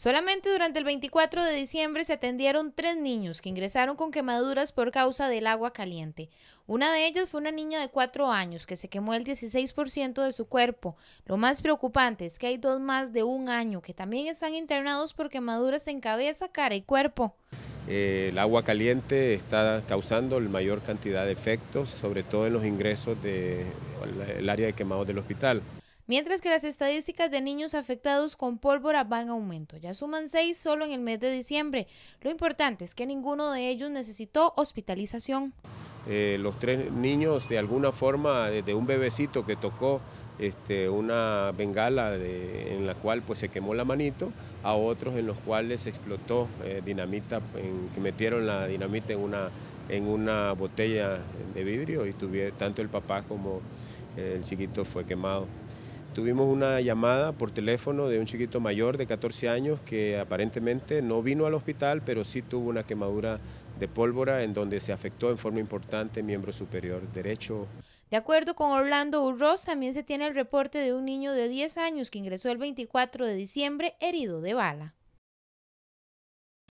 Solamente durante el 24 de diciembre se atendieron tres niños que ingresaron con quemaduras por causa del agua caliente. Una de ellas fue una niña de cuatro años que se quemó el 16% de su cuerpo. Lo más preocupante es que hay dos más de un año que también están internados por quemaduras en cabeza, cara y cuerpo. Eh, el agua caliente está causando la mayor cantidad de efectos, sobre todo en los ingresos del área de quemados del hospital mientras que las estadísticas de niños afectados con pólvora van a aumento. Ya suman seis solo en el mes de diciembre. Lo importante es que ninguno de ellos necesitó hospitalización. Eh, los tres niños, de alguna forma, desde un bebecito que tocó este, una bengala en la cual pues, se quemó la manito, a otros en los cuales explotó eh, dinamita, que metieron la dinamita en una, en una botella de vidrio y tuvieron tanto el papá como el chiquito fue quemado. Tuvimos una llamada por teléfono de un chiquito mayor de 14 años que aparentemente no vino al hospital, pero sí tuvo una quemadura de pólvora en donde se afectó en forma importante miembro superior derecho. De acuerdo con Orlando Urroz, también se tiene el reporte de un niño de 10 años que ingresó el 24 de diciembre herido de bala.